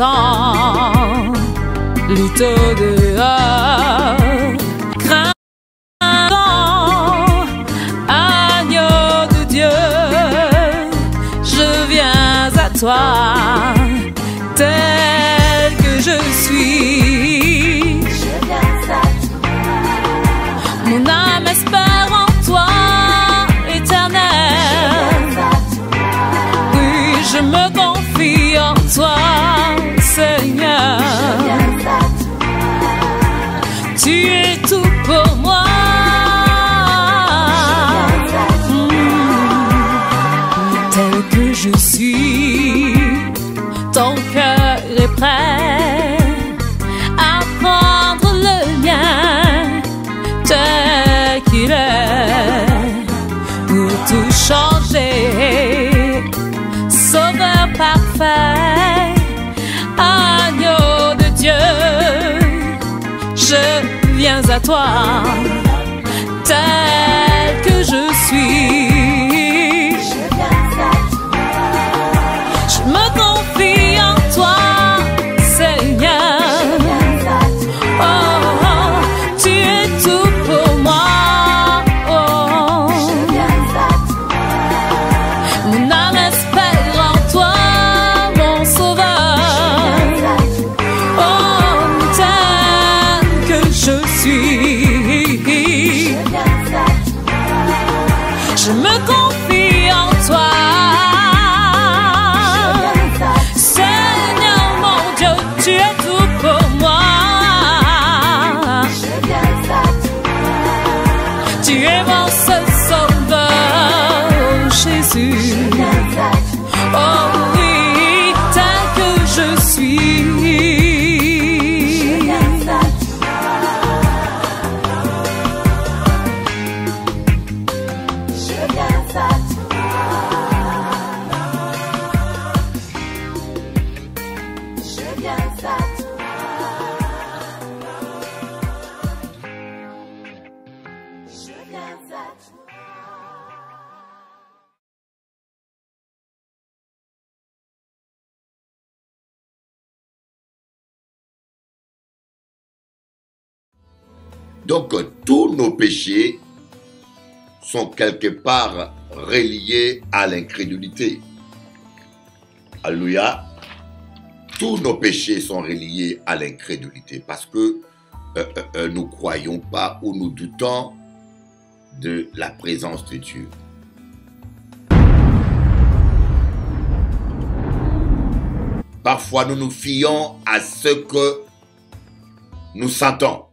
sang, lutte au dehors. Yeah. 光。Donc euh, tous nos péchés sont quelque part reliés à l'incrédulité. Alléluia. Tous nos péchés sont reliés à l'incrédulité parce que euh, euh, nous ne croyons pas ou nous doutons de la présence de Dieu. Parfois, nous nous fions à ce que nous sentons.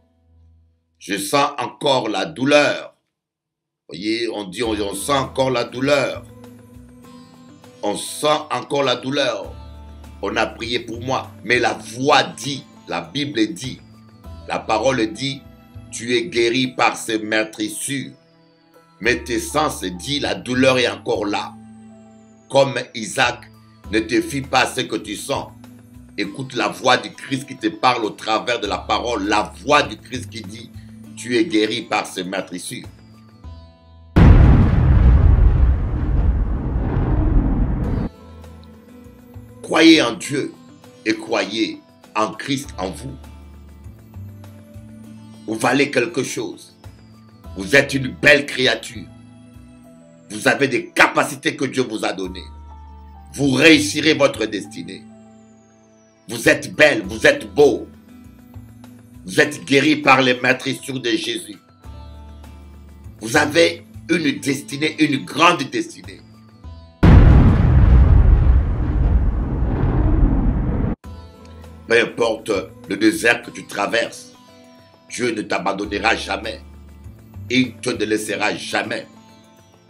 Je sens encore la douleur. Voyez, on dit, on, sent encore la douleur. On sent encore la douleur. On a prié pour moi. Mais la voix dit, la Bible dit, la parole dit, tu es guéri par ces meurtrissures. Mais tes sens dit, la douleur est encore là. Comme Isaac, ne te fie pas à ce que tu sens. Écoute la voix du Christ qui te parle au travers de la parole, la voix du Christ qui dit, tu es guéri par ce matricule. Croyez en Dieu et croyez en Christ en vous. Vous valez quelque chose. Vous êtes une belle créature. Vous avez des capacités que Dieu vous a données. Vous réussirez votre destinée. Vous êtes belle, vous êtes beau, vous êtes guéris par les maîtrises de Jésus. Vous avez une destinée, une grande destinée. Peu importe le désert que tu traverses, Dieu ne t'abandonnera jamais. Il ne te laissera jamais.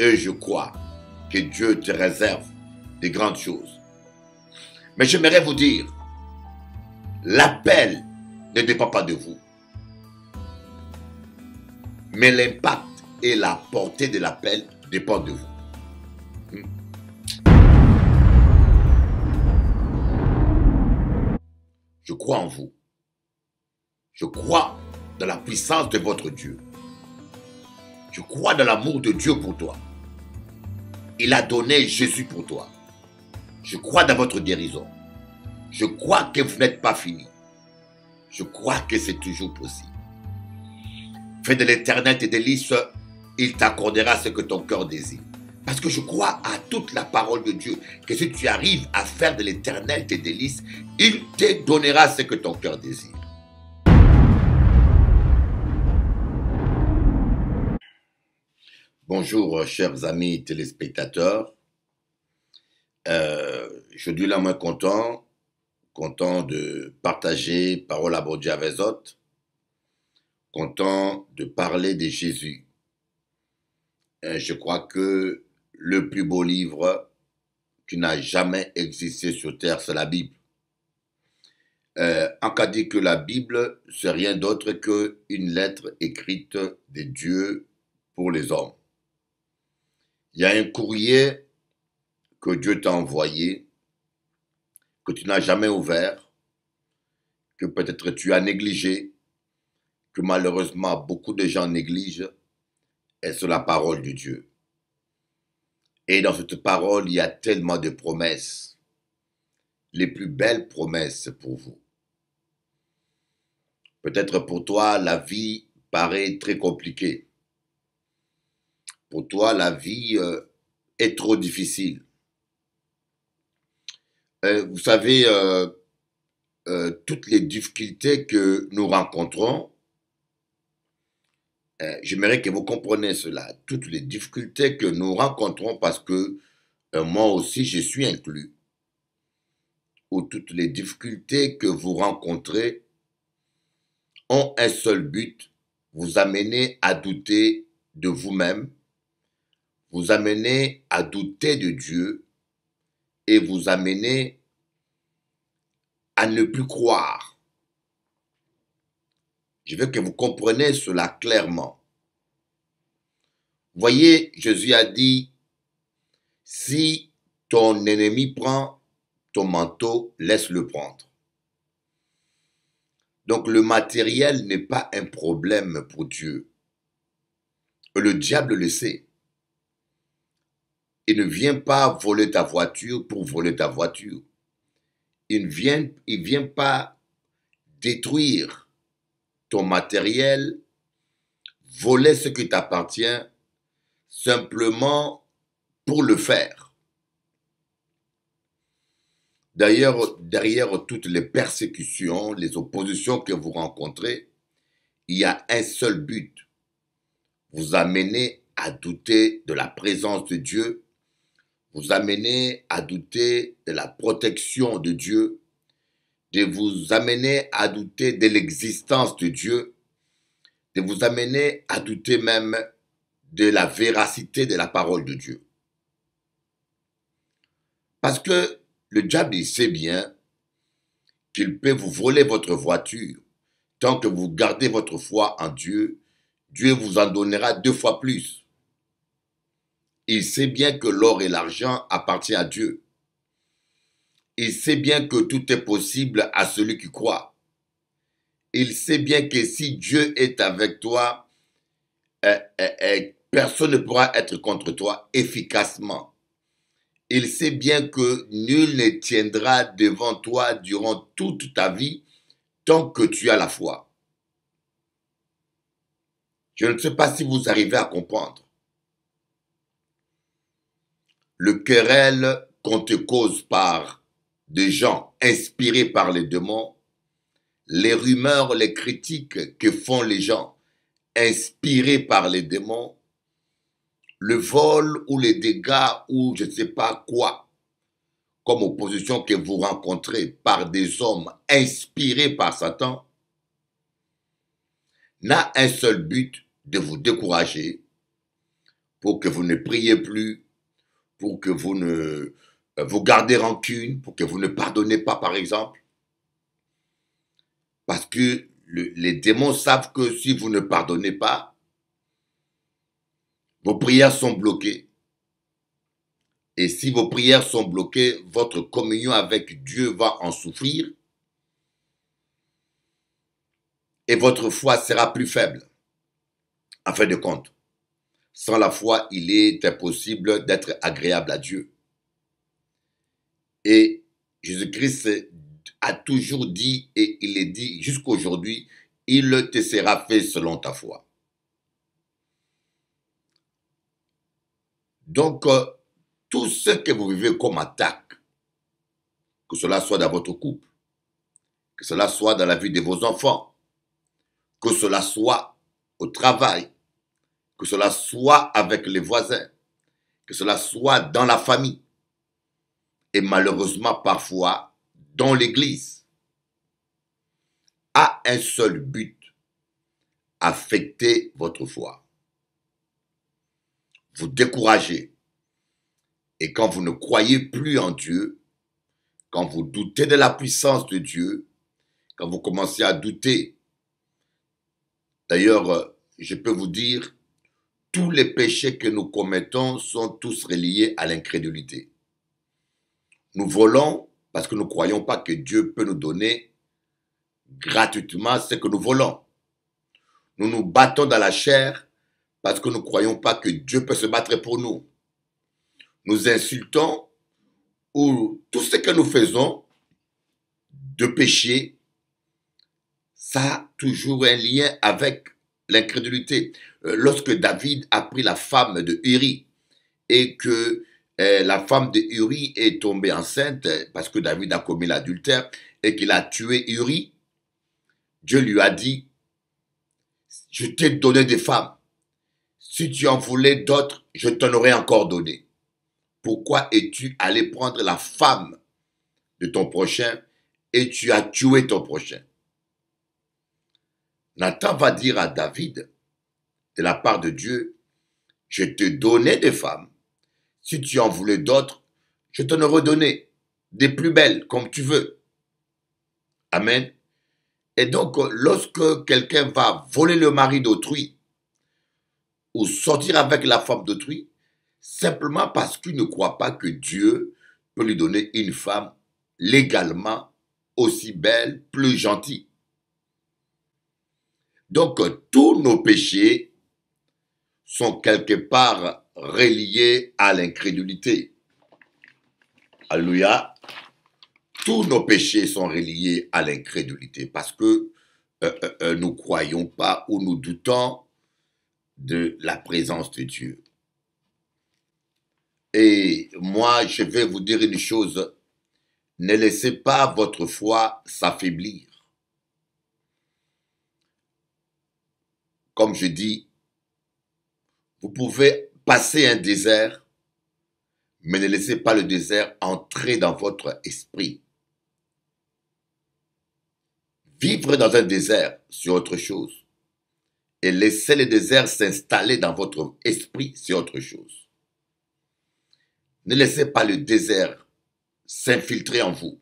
Et je crois que Dieu te réserve de grandes choses. Mais j'aimerais vous dire, l'appel ne dépend pas de vous. Mais l'impact et la portée de l'appel dépendent de vous. Hmm. Je crois en vous. Je crois dans la puissance de votre Dieu. Je crois dans l'amour de Dieu pour toi. Il a donné Jésus pour toi. Je crois dans votre guérison. Je crois que vous n'êtes pas fini. Je crois que c'est toujours possible. Fais de l'éternel tes délices, il t'accordera ce que ton cœur désire. Parce que je crois à toute la parole de Dieu, que si tu arrives à faire de l'éternel tes délices, il te donnera ce que ton cœur désire. Bonjour, euh, chers amis téléspectateurs. Euh, je dis là moins content content de partager parole à Dieu content de parler de Jésus. je crois que le plus beau livre qui n'a jamais existé sur Terre, c'est la Bible. Euh, cas que la Bible, c'est rien d'autre qu'une lettre écrite des dieux pour les hommes. Il y a un courrier que Dieu t'a envoyé que tu n'as jamais ouvert, que peut-être tu as négligé, que malheureusement beaucoup de gens négligent, est sur la parole de Dieu. Et dans cette parole, il y a tellement de promesses, les plus belles promesses pour vous. Peut-être pour toi, la vie paraît très compliquée. Pour toi, la vie euh, est trop difficile. Euh, vous savez, euh, euh, toutes les difficultés que nous rencontrons, j'aimerais que vous compreniez cela, toutes les difficultés que nous rencontrons parce que moi aussi je suis inclus, ou toutes les difficultés que vous rencontrez ont un seul but, vous amener à douter de vous-même, vous amener à douter de Dieu, et vous amener à ne plus croire. Je veux que vous compreniez cela clairement. Voyez, Jésus a dit, si ton ennemi prend ton manteau, laisse-le prendre. Donc le matériel n'est pas un problème pour Dieu. Le diable le sait. Il ne vient pas voler ta voiture pour voler ta voiture. Il ne vient, il vient pas détruire ton matériel, voler ce qui t'appartient simplement pour le faire. D'ailleurs, derrière toutes les persécutions, les oppositions que vous rencontrez, il y a un seul but, vous amener à douter de la présence de Dieu vous amener à douter de la protection de Dieu, de vous amener à douter de l'existence de Dieu, de vous amener à douter même de la véracité de la parole de Dieu. Parce que le diable, il sait bien qu'il peut vous voler votre voiture. Tant que vous gardez votre foi en Dieu, Dieu vous en donnera deux fois plus. Il sait bien que l'or et l'argent appartiennent à Dieu. Il sait bien que tout est possible à celui qui croit. Il sait bien que si Dieu est avec toi, euh, euh, euh, personne ne pourra être contre toi efficacement. Il sait bien que nul ne tiendra devant toi durant toute ta vie tant que tu as la foi. Je ne sais pas si vous arrivez à comprendre le querelle qu'on te cause par des gens inspirés par les démons, les rumeurs, les critiques que font les gens inspirés par les démons, le vol ou les dégâts ou je ne sais pas quoi, comme opposition que vous rencontrez par des hommes inspirés par Satan, n'a un seul but de vous décourager pour que vous ne priez plus pour que vous ne euh, vous gardez rancune, pour que vous ne pardonnez pas, par exemple. Parce que les démons savent que si vous ne pardonnez pas, vos prières sont bloquées. Et si vos prières sont bloquées, votre communion avec Dieu va en souffrir. Et votre foi sera plus faible, en fin de compte. Sans la foi, il est impossible d'être agréable à Dieu. Et Jésus-Christ a toujours dit, et il est dit jusqu'à aujourd'hui, il te sera fait selon ta foi. Donc, euh, tout ce que vous vivez comme attaque, que cela soit dans votre couple, que cela soit dans la vie de vos enfants, que cela soit au travail, que cela soit avec les voisins, que cela soit dans la famille et malheureusement parfois dans l'Église, a un seul but, affecter votre foi, vous décourager. Et quand vous ne croyez plus en Dieu, quand vous doutez de la puissance de Dieu, quand vous commencez à douter, d'ailleurs, je peux vous dire tous les péchés que nous commettons sont tous reliés à l'incrédulité. Nous volons parce que nous ne croyons pas que Dieu peut nous donner gratuitement ce que nous volons. Nous nous battons dans la chair parce que nous ne croyons pas que Dieu peut se battre pour nous. Nous insultons ou tout ce que nous faisons de péché, ça a toujours un lien avec l'incrédulité. Euh, lorsque David a pris la femme de Uri et que euh, la femme de Uri est tombée enceinte euh, parce que David a commis l'adultère et qu'il a tué Uri, Dieu lui a dit, je t'ai donné des femmes. Si tu en voulais d'autres, je t'en aurais encore donné. Pourquoi es-tu allé prendre la femme de ton prochain et tu as tué ton prochain Nathan va dire à David, de la part de Dieu, je te donnais des femmes. Si tu en voulais d'autres, je t'en aurais donné des plus belles, comme tu veux. Amen. Et donc, lorsque quelqu'un va voler le mari d'autrui ou sortir avec la femme d'autrui, simplement parce qu'il ne croit pas que Dieu peut lui donner une femme légalement aussi belle, plus gentille. Donc euh, tous nos péchés sont quelque part reliés à l'incrédulité. Alléluia. Tous nos péchés sont reliés à l'incrédulité parce que nous euh, ne euh, nous croyons pas ou nous doutons de la présence de Dieu. Et moi, je vais vous dire une chose. Ne laissez pas votre foi s'affaiblir. comme je dis, vous pouvez passer un désert, mais ne laissez pas le désert entrer dans votre esprit. Vivre dans un désert, c'est autre chose. Et laissez le désert s'installer dans votre esprit, c'est autre chose. Ne laissez pas le désert s'infiltrer en vous.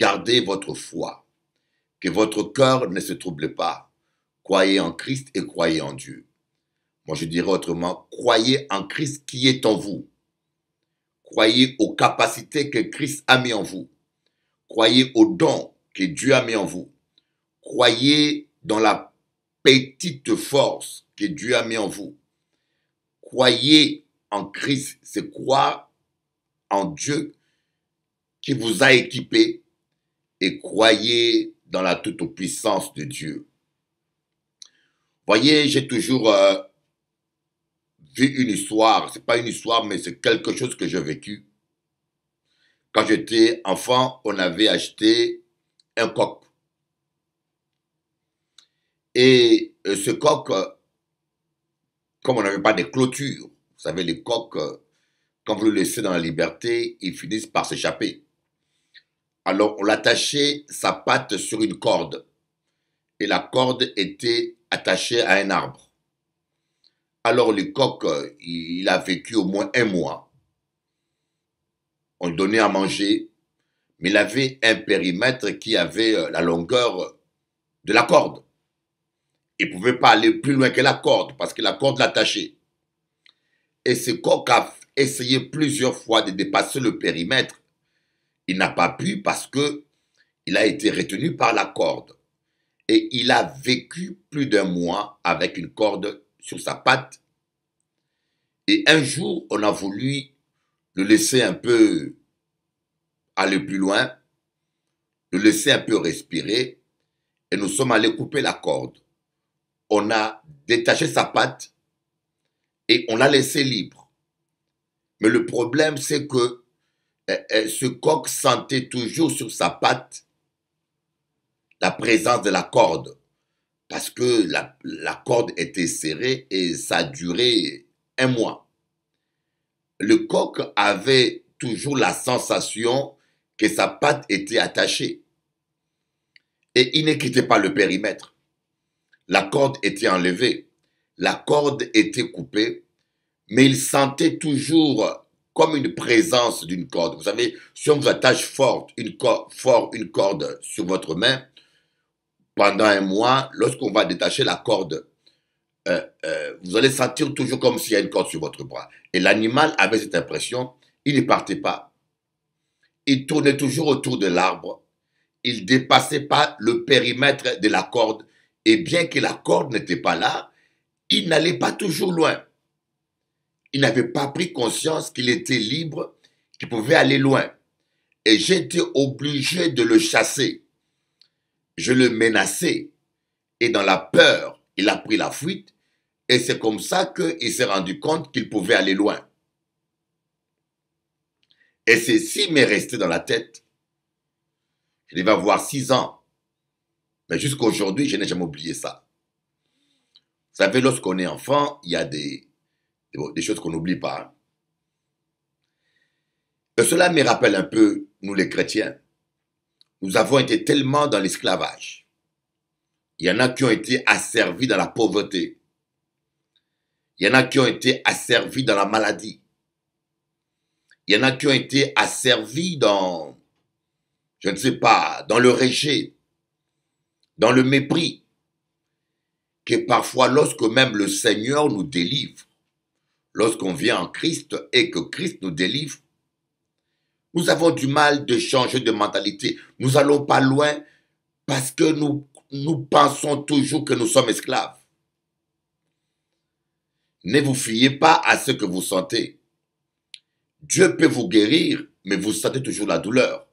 Gardez votre foi, que votre cœur ne se trouble pas, Croyez en Christ et croyez en Dieu. Moi, je dirais autrement, croyez en Christ qui est en vous. Croyez aux capacités que Christ a mis en vous. Croyez aux dons que Dieu a mis en vous. Croyez dans la petite force que Dieu a mis en vous. Croyez en Christ, c'est croire en Dieu qui vous a équipé et croyez dans la toute-puissance de Dieu. Voyez, j'ai toujours euh, vu une histoire. C'est pas une histoire, mais c'est quelque chose que j'ai vécu. Quand j'étais enfant, on avait acheté un coq. Et euh, ce coq, euh, comme on n'avait pas de clôture, vous savez, les coqs, quand vous le laissez dans la liberté, ils finissent par s'échapper. Alors, on l'attachait sa patte sur une corde. Et la corde était attaché à un arbre. Alors le coq, il a vécu au moins un mois. On lui donnait à manger, mais il avait un périmètre qui avait euh, la longueur de la corde. Il ne pouvait pas aller plus loin que la corde parce que la corde l'attachait. Et ce coq a essayé plusieurs fois de dépasser le périmètre. Il n'a pas pu parce que il a été retenu par la corde et il a vécu plus d'un mois avec une corde sur sa patte. Et un jour, on a voulu le laisser un peu aller plus loin, le laisser un peu respirer, et nous sommes allés couper la corde. On a détaché sa patte et on l'a laissé libre. Mais le problème, c'est que eh, eh, ce coq sentait toujours sur sa patte la présence de la corde. Parce que la, corde était serrée et ça a duré un mois. Le coq avait toujours la sensation que sa patte était attachée. Et il ne quittait pas le périmètre. La corde était enlevée. La corde était coupée. Mais il sentait toujours comme une présence d'une corde. Vous savez, si on vous attache fort une corde sur votre main, pendant un mois, lorsqu'on va détacher la corde, euh, euh, vous allez sentir toujours comme s'il y a une corde sur votre bras. Et l'animal avait cette impression, il ne partait pas. Il tournait toujours autour de l'arbre. Il dépassait pas le périmètre de la corde. Et bien que la corde n'était pas là, il n'allait pas toujours loin. Il n'avait pas pris conscience qu'il était libre, qu'il pouvait aller loin. Et j'étais obligé de le chasser je le menaçais. Et dans la peur, il a pris la fuite. Et c'est comme ça qu'il s'est rendu compte qu'il pouvait aller loin. Et ceci m'est resté dans la tête. Je devais avoir six ans. Mais jusqu'à aujourd'hui, je n'ai jamais oublié ça. Vous savez, lorsqu'on est enfant, il y a des, des choses qu'on n'oublie pas. Et cela me rappelle un peu, nous les chrétiens. Nous avons été tellement dans l'esclavage. Il y en a qui ont été asservis dans la pauvreté. Il y en a qui ont été asservis dans la maladie. Il y en a qui ont été asservis dans, je ne sais pas, dans le rejet, dans le mépris, que parfois lorsque même le Seigneur nous délivre, lorsqu'on vient en Christ et que Christ nous délivre, nous avons du mal de changer de mentalité. Nous allons pas loin parce que nous, nous pensons toujours que nous sommes esclaves. Ne vous fiez pas à ce que vous sentez. Dieu peut vous guérir, mais vous sentez toujours la douleur.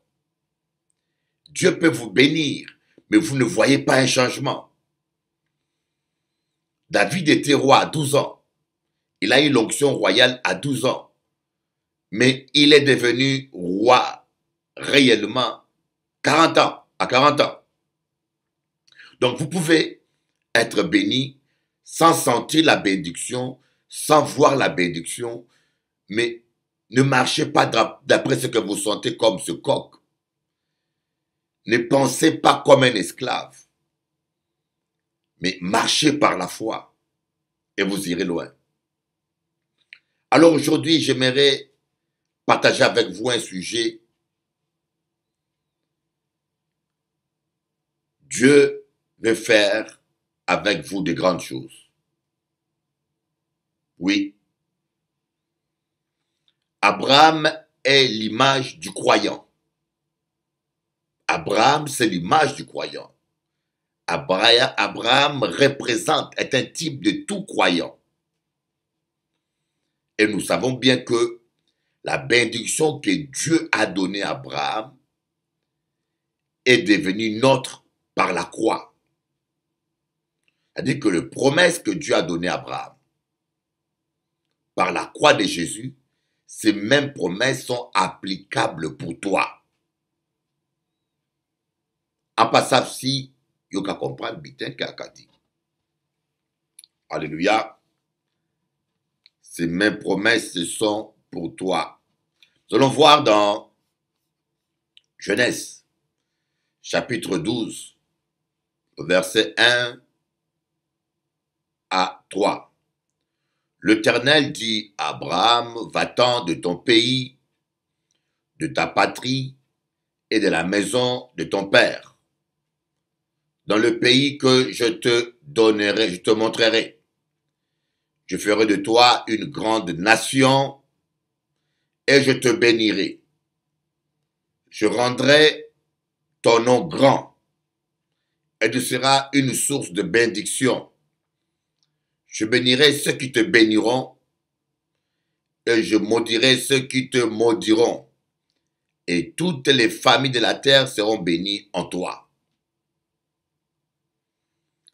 Dieu peut vous bénir, mais vous ne voyez pas un changement. David était roi à 12 ans. Il a eu l'onction royale à 12 ans. Mais il est devenu roi réellement 40 ans, à 40 ans. Donc vous pouvez être béni sans sentir la bénédiction, sans voir la bénédiction, mais ne marchez pas d'après ce que vous sentez comme ce coq. Ne pensez pas comme un esclave, mais marchez par la foi et vous irez loin. Alors aujourd'hui, j'aimerais partager avec vous un sujet. Dieu veut faire avec vous de grandes choses. Oui. Abraham est l'image du croyant. Abraham, c'est l'image du croyant. Abraham, Abraham représente, est un type de tout croyant. Et nous savons bien que la bénédiction que Dieu a donnée à Abraham est devenue nôtre par la croix. C'est-à-dire que les promesses que Dieu a données à Abraham par la croix de Jésus, ces mêmes promesses sont applicables pour toi. En passant, si yoka comprendre bitin dire. Alléluia. Ces mêmes promesses sont pour toi. Nous allons voir dans Genèse, chapitre 12, verset 1 à 3. L'Éternel dit à Abraham, va-t'en de ton pays, de ta patrie et de la maison de ton père, dans le pays que je te donnerai, je te montrerai. Je ferai de toi une grande nation et je te bénirai. Je rendrai ton nom grand et tu seras une source de bénédiction. Je bénirai ceux qui te béniront et je maudirai ceux qui te maudiront. Et toutes les familles de la terre seront bénies en toi.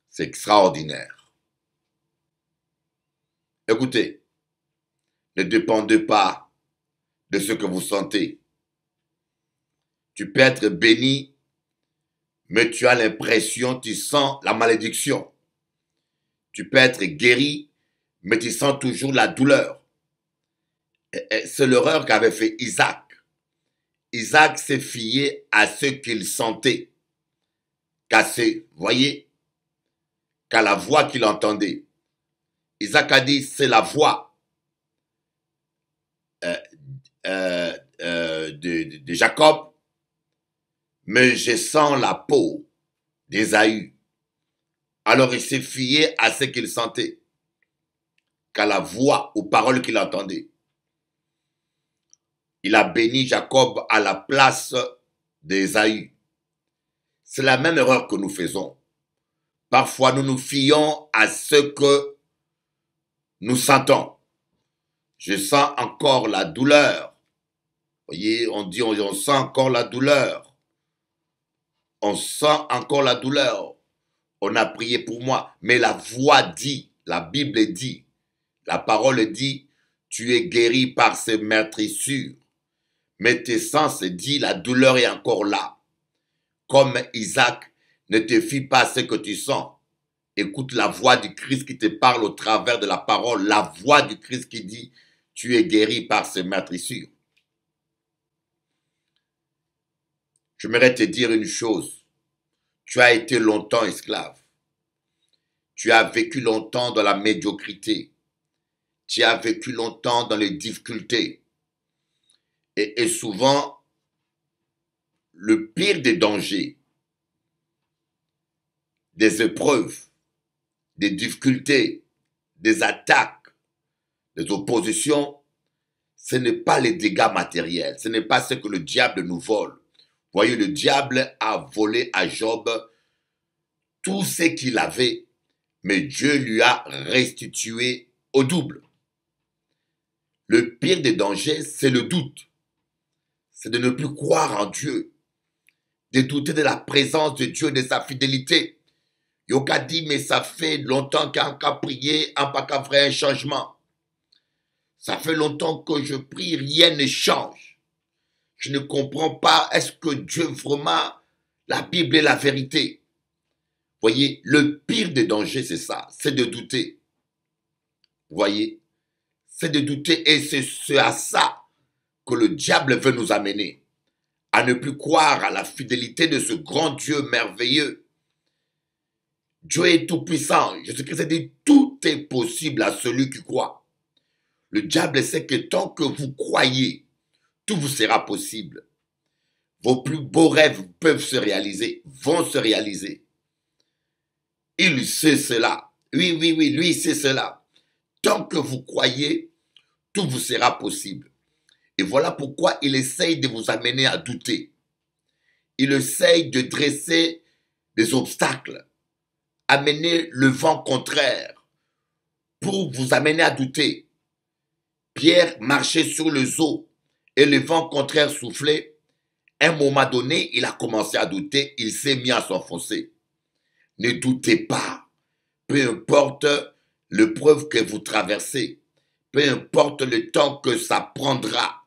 C'est extraordinaire. Écoutez, ne dépendez pas de ce que vous sentez. Tu peux être béni, mais tu as l'impression, tu sens la malédiction. Tu peux être guéri, mais tu sens toujours la douleur. C'est l'erreur qu'avait fait Isaac. Isaac s'est fié à ce qu'il sentait. ce. voyez, qu'à la voix qu'il entendait. Isaac a dit, c'est la voix. Euh, euh, euh, de, de, Jacob, mais je sens la peau d'Ésaü. Alors il s'est fié à ce qu'il sentait, qu'à la voix, aux paroles qu'il entendait. Il a béni Jacob à la place d'Ésaü. C'est la même erreur que nous faisons. Parfois, nous nous fions à ce que nous sentons. Je sens encore la douleur. Voyez, on dit, on, sent encore la douleur. On sent encore la douleur. On a prié pour moi. Mais la voix dit, la Bible dit, la parole dit, tu es guéri par ces meurtrissures. Mais tes sens disent, la douleur est encore là. Comme Isaac, ne te fie pas ce que tu sens. Écoute la voix du Christ qui te parle au travers de la parole, la voix du Christ qui dit, tu es guéri par ces Je J'aimerais te dire une chose. Tu as été longtemps esclave. Tu as vécu longtemps dans la médiocrité. Tu as vécu longtemps dans les difficultés. et souvent, le pire des dangers, des épreuves, des difficultés, des attaques, les oppositions, ce n'est pas les dégâts matériels, ce n'est pas ce que le diable nous vole. Voyez, le diable a volé à Job tout ce qu'il avait, mais Dieu lui a restitué au double. Le pire des dangers, c'est le doute. C'est de ne plus croire en Dieu, de douter de la présence de Dieu, de sa fidélité. Yoka dit, mais ça fait longtemps qu'un cas prié, un pas qu'un vrai un changement. Ça fait longtemps que je prie, rien ne change. Je ne comprends pas, est-ce que Dieu vraiment, la Bible est la vérité Voyez, le pire des dangers, c'est ça, c'est de douter. Voyez, c'est de douter et c'est à ça que le diable veut nous amener, à ne plus croire à la fidélité de ce grand Dieu merveilleux. Dieu est tout-puissant. Jésus-Christ a dit, tout est possible à celui qui croit. Le diable sait que tant que vous croyez, tout vous sera possible. Vos plus beaux rêves peuvent se réaliser, vont se réaliser. Il sait cela. Oui, oui, oui, lui sait cela. Tant que vous croyez, tout vous sera possible. Et voilà pourquoi il essaye de vous amener à douter. Il essaye de dresser des obstacles, amener le vent contraire pour vous amener à douter. Pierre marchait sur le zoo et le vent contraire soufflait. un moment donné, il a commencé à douter, il s'est mis à s'enfoncer. Ne doutez pas, peu importe preuve que vous traversez, peu importe le temps que ça prendra,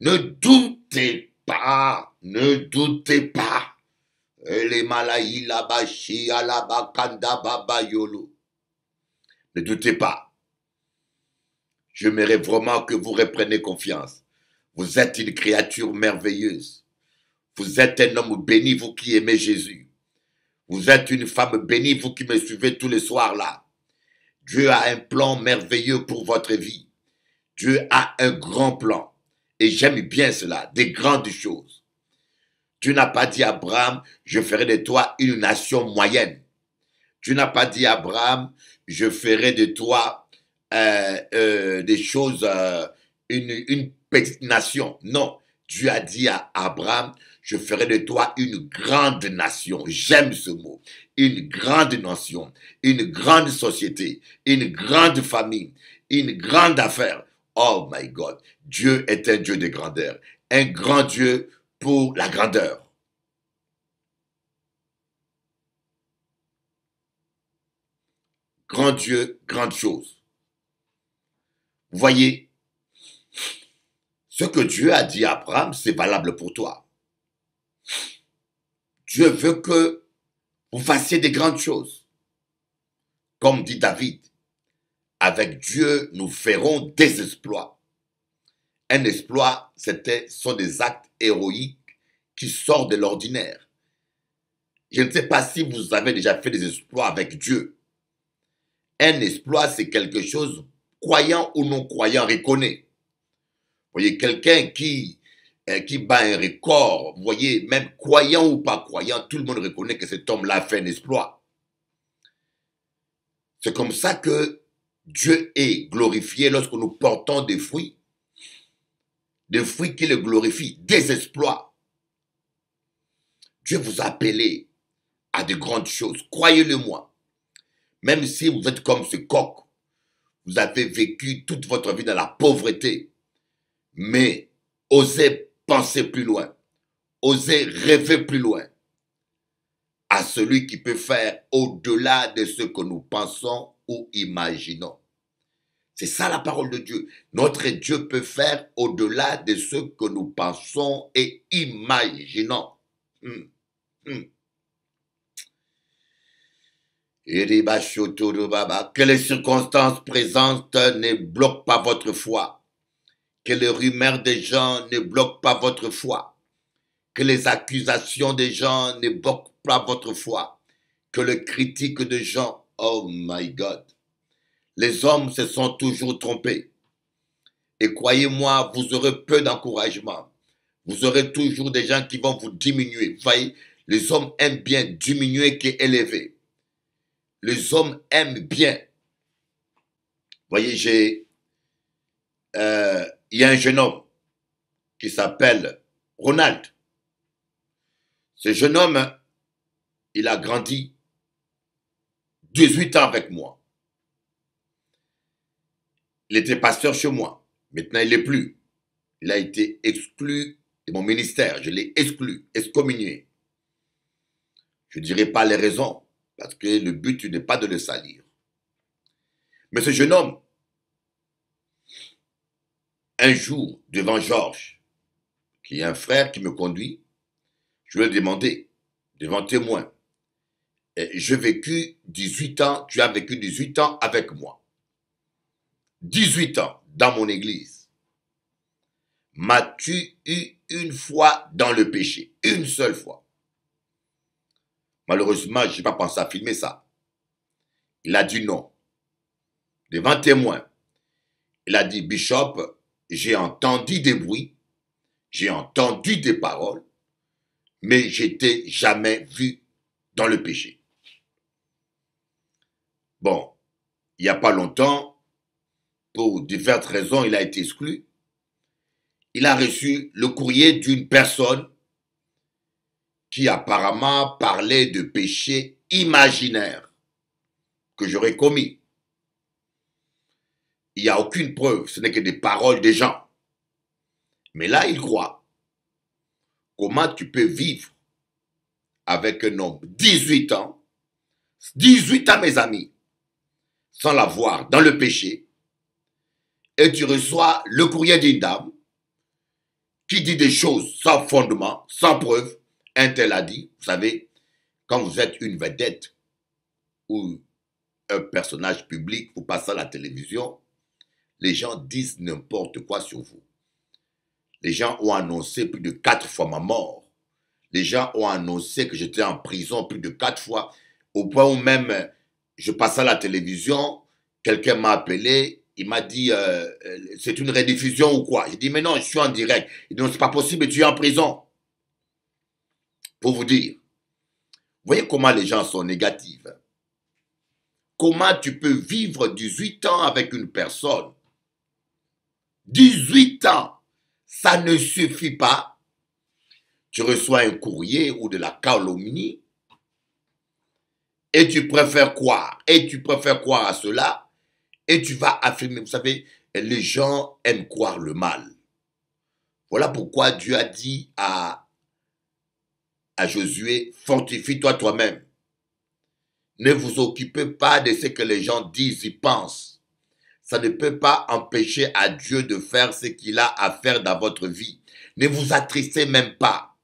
ne doutez pas, ne doutez pas. Ne doutez pas. J'aimerais vraiment que vous repreniez confiance. Vous êtes une créature merveilleuse. Vous êtes un homme béni, vous qui aimez Jésus. Vous êtes une femme bénie, vous qui me suivez tous les soirs là. Dieu a un plan merveilleux pour votre vie. Dieu a un grand plan. Et j'aime bien cela, des grandes choses. Tu n'as pas dit à Abraham, je ferai de toi une nation moyenne. Tu n'as pas dit à Abraham, je ferai de toi euh, euh, des choses, euh, une, une petite nation. Non. Dieu a dit à Abraham, je ferai de toi une grande nation. J'aime ce mot. Une grande nation, une grande société, une grande famille, une grande affaire. Oh my God, Dieu est un Dieu de grandeur, un grand Dieu pour la grandeur. Grand Dieu, grande chose. Voyez, ce que Dieu a dit à Abraham, c'est valable pour toi. Dieu veut que vous fassiez des grandes choses. Comme dit David, avec Dieu, nous ferons des exploits. Un exploit, c'était, sont des actes héroïques qui sortent de l'ordinaire. Je ne sais pas si vous avez déjà fait des exploits avec Dieu. Un exploit, c'est quelque chose croyant ou non-croyant, reconnaît. Vous voyez, quelqu'un qui, euh, qui bat un record, vous voyez, même croyant ou pas croyant, tout le monde reconnaît que cet homme-là a fait un exploit. C'est comme ça que Dieu est glorifié lorsque nous portons des fruits, des fruits qui le glorifient, des exploits. Dieu vous appelle à de grandes choses, croyez-le moi. Même si vous êtes comme ce coq, vous avez vécu toute votre vie dans la pauvreté. Mais osez penser plus loin. Osez rêver plus loin. À celui qui peut faire au-delà de ce que nous pensons ou imaginons. C'est ça la parole de Dieu. Notre Dieu peut faire au-delà de ce que nous pensons et imaginons. Hmm. Hmm. Que les circonstances présentes ne bloquent pas votre foi. Que les rumeurs des gens ne bloquent pas votre foi. Que les accusations des gens ne bloquent pas votre foi. Que les critiques des gens, oh my God. Les hommes se sont toujours trompés. Et croyez-moi, vous aurez peu d'encouragement. Vous aurez toujours des gens qui vont vous diminuer. Vous voyez, les hommes aiment bien diminuer qu'élever les hommes aiment bien. Voyez, j'ai, euh, il y a un jeune homme qui s'appelle Ronald. Ce jeune homme, il a grandi 18 ans avec moi. Il était pasteur chez moi. Maintenant, il n'est plus. Il a été exclu de mon ministère. Je l'ai exclu, excommunié. Je ne dirai pas les raisons. Parce que le but n'est pas de le salir. Mais ce jeune homme, un jour, devant Georges, qui est un frère qui me conduit, je lui ai demandé, devant témoin, eh, j'ai vécu 18 ans, tu as vécu 18 ans avec moi. 18 ans dans mon église. M'as-tu eu une fois dans le péché Une seule fois. Malheureusement, je n'ai pas pensé à filmer ça. Il a dit non. Devant témoins, il a dit, Bishop, j'ai entendu des bruits, j'ai entendu des paroles, mais je n'étais jamais vu dans le péché. Bon, il n'y a pas longtemps, pour diverses raisons, il a été exclu. Il a reçu le courrier d'une personne qui apparemment parlait de péchés imaginaires que j'aurais commis. Il n'y a aucune preuve, ce n'est que des paroles des gens. Mais là, il croit. Comment tu peux vivre avec un homme 18 ans, 18 ans mes amis, sans l'avoir dans le péché, et tu reçois le courrier d'une dame qui dit des choses sans fondement, sans preuve, un tel a dit, vous savez, quand vous êtes une vedette ou un personnage public, vous passez à la télévision, les gens disent n'importe quoi sur vous. Les gens ont annoncé plus de quatre fois ma mort. Les gens ont annoncé que j'étais en prison plus de quatre fois, au point où même je passais à la télévision, quelqu'un m'a appelé, il m'a dit euh, euh, c'est une rediffusion ou quoi. J'ai dit mais non, je suis en direct. Il dit non, c'est pas possible, tu es en prison. Pour vous dire, voyez comment les gens sont négatifs. Comment tu peux vivre 18 ans avec une personne 18 ans, ça ne suffit pas. Tu reçois un courrier ou de la calomnie et tu préfères croire, et tu préfères croire à cela, et tu vas affirmer. Vous savez, les gens aiment croire le mal. Voilà pourquoi Dieu a dit à à Josué, fortifie-toi toi-même. Ne vous occupez pas de ce que les gens disent, ils pensent. Ça ne peut pas empêcher à Dieu de faire ce qu'il a à faire dans votre vie. Ne vous attristez même pas.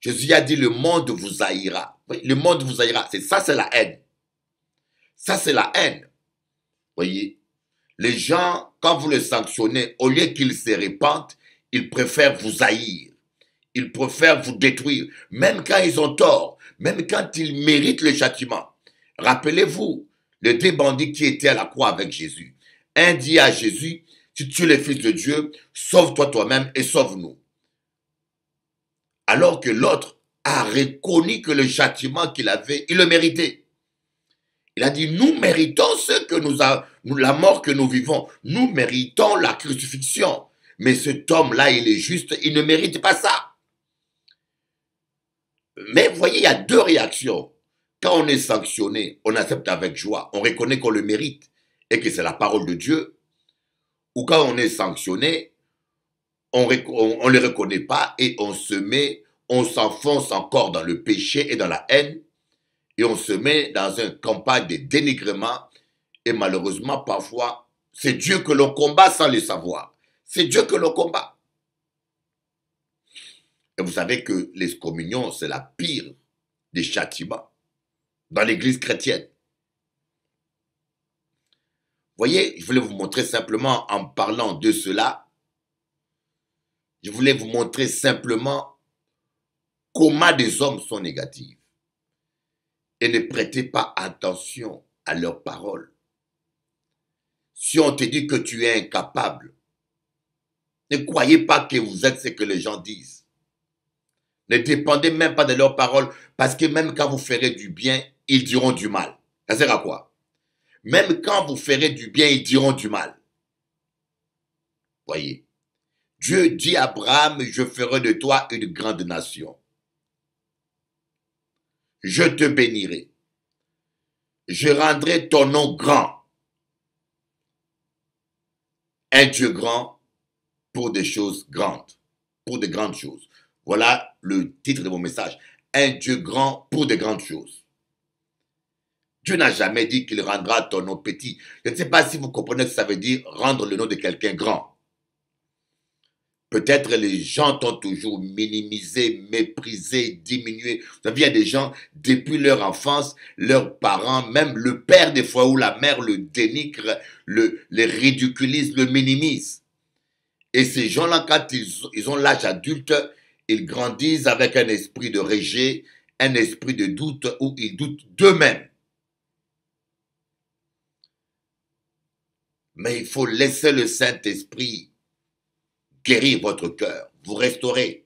Jésus a dit, le monde vous haïra. le monde vous haïra. C'est ça, c'est la haine. Ça, c'est la haine. Voyez, les gens, quand vous les sanctionnez, au lieu qu'ils se répandent, ils préfèrent vous haïr. Ils préfèrent vous détruire, même quand ils ont tort, même quand ils méritent le châtiment. Rappelez-vous, les deux bandits qui étaient à la croix avec Jésus. Un dit à Jésus, si tu es le Fils de Dieu, sauve-toi toi-même et sauve-nous. Alors que l'autre a reconnu que le châtiment qu'il avait, il le méritait. Il a dit, nous méritons ce que nous, avons, la mort que nous vivons. Nous méritons la crucifixion. Mais cet homme-là, il est juste, il ne mérite pas ça. Mais vous voyez, il y a deux réactions. Quand on est sanctionné, on accepte avec joie, on reconnaît qu'on le mérite et que c'est la parole de Dieu. Ou quand on est sanctionné, on ne le reconnaît pas et on se met, on s'enfonce encore dans le péché et dans la haine et on se met dans un campagne de dénigrement et malheureusement parfois c'est Dieu que l'on combat sans le savoir. C'est Dieu que l'on combat. Et vous savez que l'excommunion, c'est la pire des châtiments dans l'église chrétienne. Voyez, je voulais vous montrer simplement en parlant de cela, je voulais vous montrer simplement comment des hommes sont négatifs et ne prêtez pas attention à leurs paroles. Si on te dit que tu es incapable, ne croyez pas que vous êtes ce que les gens disent. Ne dépendez même pas de leurs paroles, parce que même quand vous ferez du bien, ils diront du mal. Ça sert à quoi Même quand vous ferez du bien, ils diront du mal. Voyez. Dieu dit à Abraham, je ferai de toi une grande nation. Je te bénirai. Je rendrai ton nom grand. Un Dieu grand pour des choses grandes, pour de grandes choses. Voilà le titre de mon message, Un Dieu grand pour de grandes choses. Dieu n'a jamais dit qu'il rendra ton nom petit. Je ne sais pas si vous comprenez ce que ça veut dire rendre le nom de quelqu'un grand. Peut-être les gens t'ont toujours minimisé, méprisé, diminué. Ça il y a des gens, depuis leur enfance, leurs parents, même le père des fois où la mère le dénigre, le, les ridiculise, le minimise. Et ces gens-là, quand ils ont l'âge adulte, ils grandissent avec un esprit de régé, un esprit de doute où ils doutent d'eux-mêmes. Mais il faut laisser le Saint-Esprit guérir votre cœur, vous restaurer.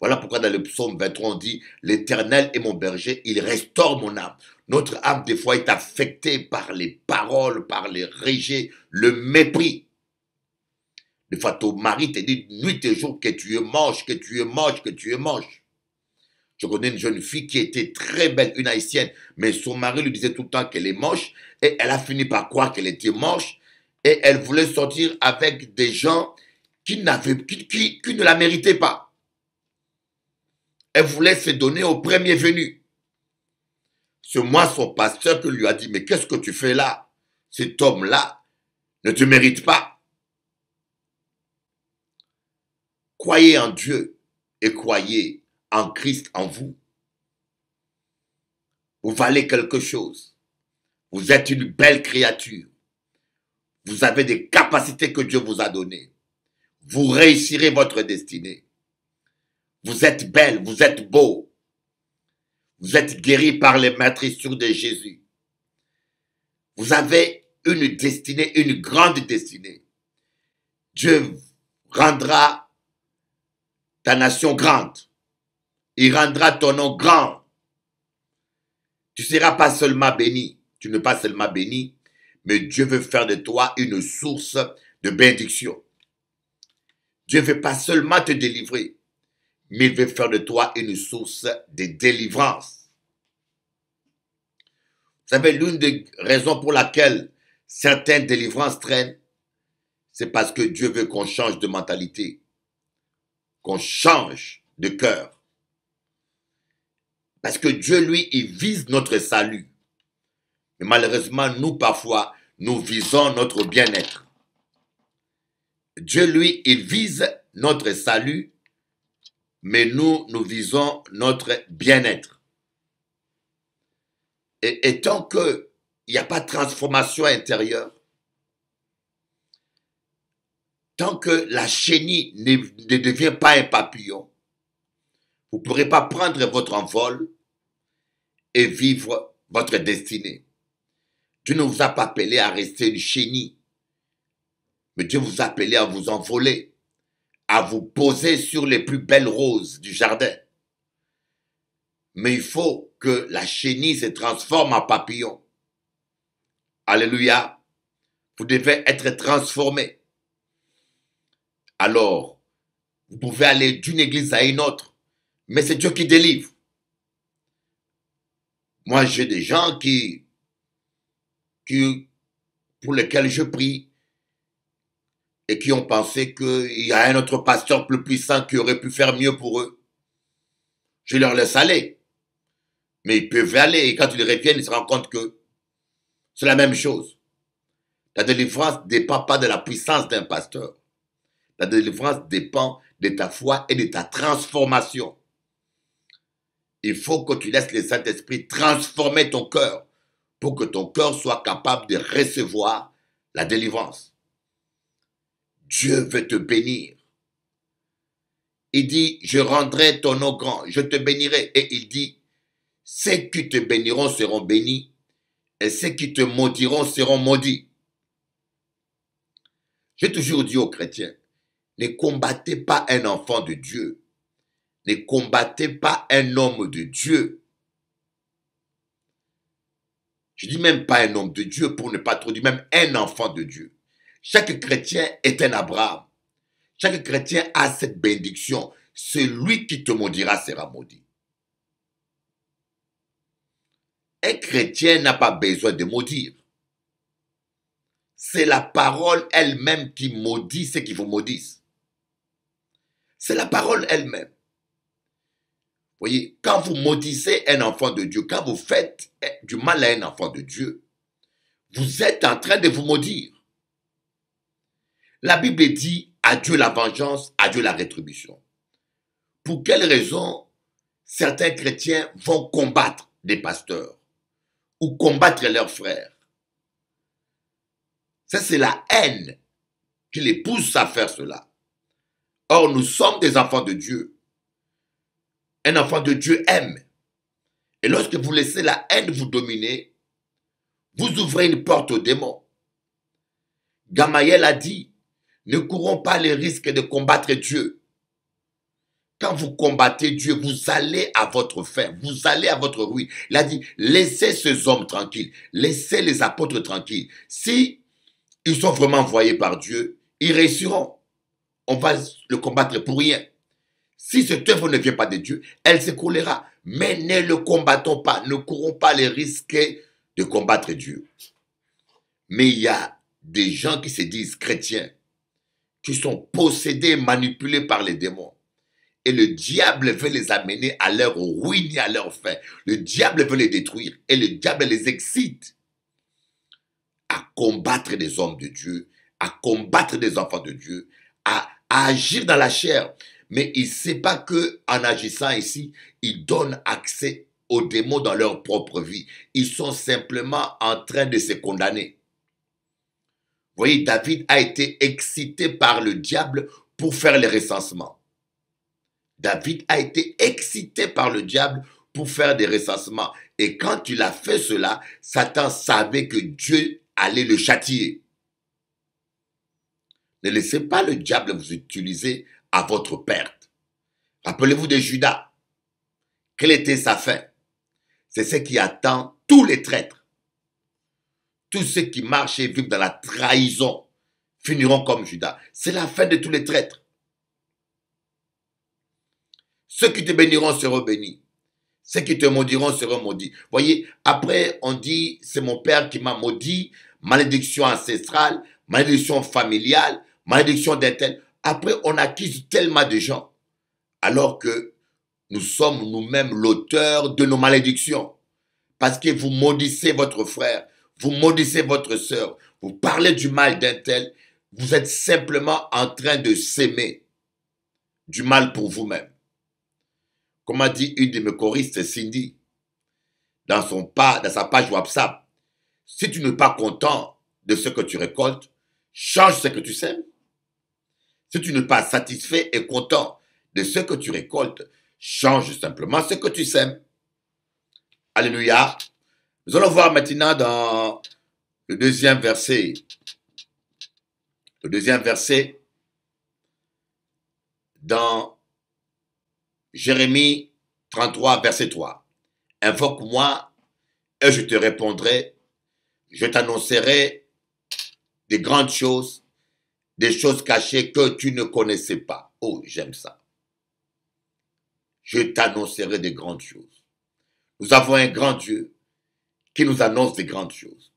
Voilà pourquoi dans le psaume 23, on dit, l'Éternel est mon berger, il restaure mon âme. Notre âme, des fois, est affectée par les paroles, par les régés, le mépris. Des fois, ton mari te dit nuit et jour que tu es moche, que tu es moche, que tu es moche. Je connais une jeune fille qui était très belle, une haïtienne, mais son mari lui disait tout le temps qu'elle est moche, et elle a fini par croire qu'elle était moche, et elle voulait sortir avec des gens qui, qui, qui ne la méritaient pas. Elle voulait se donner au premier venu. C'est moi, son pasteur, qui lui a dit, mais qu'est-ce que tu fais là Cet homme-là ne te mérite pas. Croyez en Dieu et croyez en Christ en vous. Vous valez quelque chose. Vous êtes une belle créature. Vous avez des capacités que Dieu vous a données. Vous réussirez votre destinée. Vous êtes belle, vous êtes beau. Vous êtes guéri par les maîtrises de Jésus. Vous avez une destinée, une grande destinée. Dieu rendra ta nation grande. Il rendra ton nom grand. Tu ne seras pas seulement béni, tu n'es pas seulement béni, mais Dieu veut faire de toi une source de bénédiction. Dieu veut pas seulement te délivrer, mais il veut faire de toi une source de délivrance. Vous savez, l'une des raisons pour laquelle certaines délivrances traînent, c'est parce que Dieu veut qu'on change de mentalité qu'on change de cœur. Parce que Dieu, lui, il vise notre salut. Mais malheureusement, nous, parfois, nous visons notre bien-être. Dieu, lui, il vise notre salut, mais nous, nous visons notre bien-être. Et, et tant qu'il n'y a pas de transformation intérieure, tant que la chenille ne, ne devient pas un papillon, vous ne pourrez pas prendre votre envol et vivre votre destinée. Dieu ne vous a pas appelé à rester une chenille, mais Dieu vous a appelé à vous envoler, à vous poser sur les plus belles roses du jardin. Mais il faut que la chenille se transforme en papillon. Alléluia. Vous devez être transformé. Alors, vous pouvez aller d'une église à une autre, mais c'est Dieu qui délivre. Moi, j'ai des gens qui, pour lesquels je prie, et qui ont pensé qu'il y a un autre pasteur plus puissant qui aurait pu faire mieux pour eux. Je leur laisse aller. Mais ils peuvent aller et quand ils reviennent, ils se rendent compte que c'est la même chose. La délivrance ne dépend pas de la puissance d'un pasteur. La délivrance dépend de ta foi et de ta transformation. Il faut que tu laisses le Saint-Esprit transformer ton cœur pour que ton cœur soit capable de recevoir la délivrance. Dieu veut te bénir. Il dit, je rendrai ton nom grand, je te bénirai. Et il dit, ceux qui te béniront seront bénis et ceux qui te maudiront seront maudits. J'ai toujours dit aux chrétiens, ne combattez pas un enfant de Dieu. Ne combattez pas un homme de Dieu. Je dis même pas un homme de Dieu pour ne pas trop dire, même un enfant de Dieu. Chaque chrétien est un Abraham. Chaque chrétien a cette bénédiction. Celui qui te maudira sera maudit. Un chrétien n'a pas besoin de maudire. C'est la parole elle-même qui maudit ceux qui vous maudit. C'est la parole elle-même. Vous Voyez, quand vous maudissez un enfant de Dieu, quand vous faites eh, du mal à un enfant de Dieu, vous êtes en train de vous maudire. La Bible dit à Dieu la vengeance, à Dieu la rétribution. Pour quelle raison certains chrétiens vont combattre des pasteurs ou combattre leurs frères Ça, c'est la haine qui les pousse à faire cela. Or, nous sommes des enfants de Dieu. Un enfant de Dieu aime. Et lorsque vous laissez la haine vous dominer, vous ouvrez une porte au démon. Gamaliel a dit, ne courons pas les risques de combattre Dieu. Quand vous combattez Dieu, vous allez à votre fer, vous allez à votre ruine. Il a dit, laissez ces hommes tranquilles, laissez les apôtres tranquilles. Si ils sont vraiment envoyés par Dieu, ils réussiront on va le combattre pour rien. Si ce œuvre ne vient pas de Dieu, elle s'écroulera. Mais ne le combattons pas, ne courons pas les risques de combattre Dieu. Mais il y a des gens qui se disent chrétiens, qui sont possédés, manipulés par les démons. Et le diable veut les amener à leur ruine et à leur fin. Le diable veut les détruire et le diable les excite à combattre des hommes de Dieu, à combattre des enfants de Dieu, à à agir dans la chair, mais il ne sait pas qu'en agissant ici, il donne accès aux démons dans leur propre vie. Ils sont simplement en train de se condamner. Vous voyez, David a été excité par le diable pour faire les recensements. David a été excité par le diable pour faire des recensements. Et quand il a fait cela, Satan savait que Dieu allait le châtier. Ne laissez pas le diable vous utiliser à votre perte. Rappelez-vous de Judas. Quelle était sa fin C'est ce qui attend tous les traîtres. Tous ceux qui marchent et vivent dans la trahison finiront comme Judas. C'est la fin de tous les traîtres. Ceux qui te béniront seront bénis. Ceux qui te maudiront seront maudits. Voyez, après, on dit, c'est mon père qui m'a maudit, malédiction ancestrale, malédiction familiale, malédiction d'un tel. Après, on accuse tellement de gens, alors que nous sommes nous-mêmes l'auteur de nos malédictions. Parce que vous maudissez votre frère, vous maudissez votre soeur, vous parlez du mal d'un tel, vous êtes simplement en train de s'aimer du mal pour vous-même. Comme a dit une de mes choristes, Cindy, dans, son pas, dans sa page WhatsApp, si tu n'es pas content de ce que tu récoltes, change ce que tu sèmes. Si tu n'es pas satisfait et content de ce que tu récoltes, change simplement ce que tu sèmes. Alléluia. Nous allons voir maintenant dans le deuxième verset. Le deuxième verset dans Jérémie 33, verset 3. Invoque-moi et je te répondrai. Je t'annoncerai des grandes choses des choses cachées que tu ne connaissais pas. Oh, j'aime ça. Je t'annoncerai des grandes choses. Nous avons un grand Dieu qui nous annonce des grandes choses.